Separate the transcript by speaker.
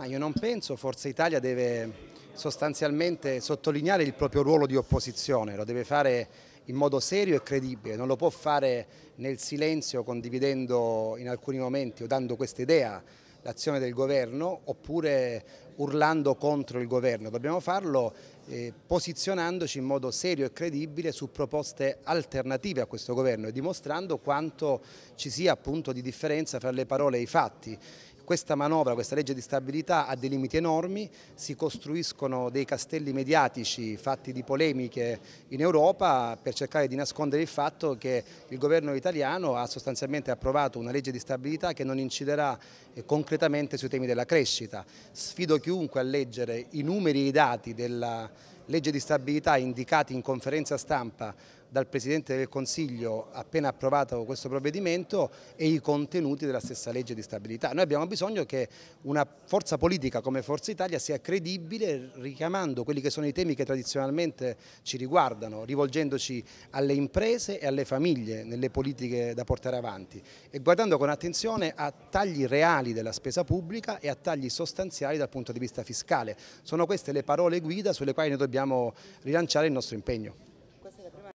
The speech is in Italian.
Speaker 1: Ma io non penso, Forza Italia deve sostanzialmente sottolineare il proprio ruolo di opposizione, lo deve fare in modo serio e credibile, non lo può fare nel silenzio condividendo in alcuni momenti o dando questa idea l'azione del governo oppure urlando contro il governo. Dobbiamo farlo eh, posizionandoci in modo serio e credibile su proposte alternative a questo governo e dimostrando quanto ci sia appunto di differenza fra le parole e i fatti. Questa manovra, questa legge di stabilità ha dei limiti enormi, si costruiscono dei castelli mediatici fatti di polemiche in Europa per cercare di nascondere il fatto che il governo italiano ha sostanzialmente approvato una legge di stabilità che non inciderà eh, concretamente sui temi della crescita. Sfido chiunque a leggere i numeri e i dati della legge di stabilità indicati in conferenza stampa dal Presidente del Consiglio appena approvato questo provvedimento e i contenuti della stessa legge di stabilità. Noi abbiamo bisogno che una forza politica come Forza Italia sia credibile richiamando quelli che sono i temi che tradizionalmente ci riguardano, rivolgendoci alle imprese e alle famiglie nelle politiche da portare avanti e guardando con attenzione a tagli reali della spesa pubblica e a tagli sostanziali dal punto di vista fiscale. Sono queste le parole guida sulle quali noi dobbiamo vogliamo rilanciare il nostro impegno.